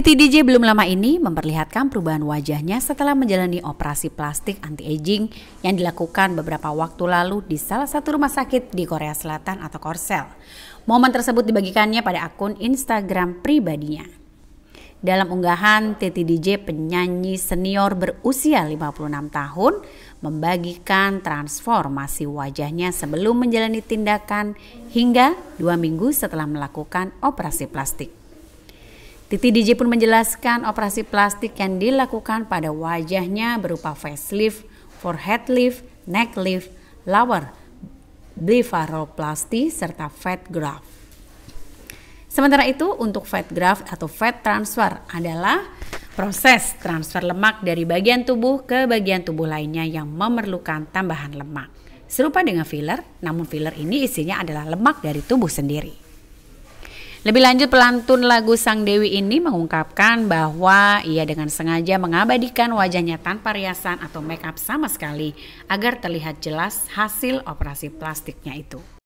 Titi DJ belum lama ini memperlihatkan perubahan wajahnya setelah menjalani operasi plastik anti-aging yang dilakukan beberapa waktu lalu di salah satu rumah sakit di Korea Selatan atau Korsel. Momen tersebut dibagikannya pada akun Instagram pribadinya. Dalam unggahan, Titi DJ penyanyi senior berusia 56 tahun membagikan transformasi wajahnya sebelum menjalani tindakan hingga dua minggu setelah melakukan operasi plastik. Titi DJ pun menjelaskan operasi plastik yang dilakukan pada wajahnya berupa facelift, forehead lift, neck lift, lower, blepharoplasty serta fat graft. Sementara itu untuk fat graft atau fat transfer adalah proses transfer lemak dari bagian tubuh ke bagian tubuh lainnya yang memerlukan tambahan lemak. Serupa dengan filler, namun filler ini isinya adalah lemak dari tubuh sendiri. Lebih lanjut pelantun lagu Sang Dewi ini mengungkapkan bahwa ia dengan sengaja mengabadikan wajahnya tanpa riasan atau make up sama sekali agar terlihat jelas hasil operasi plastiknya itu.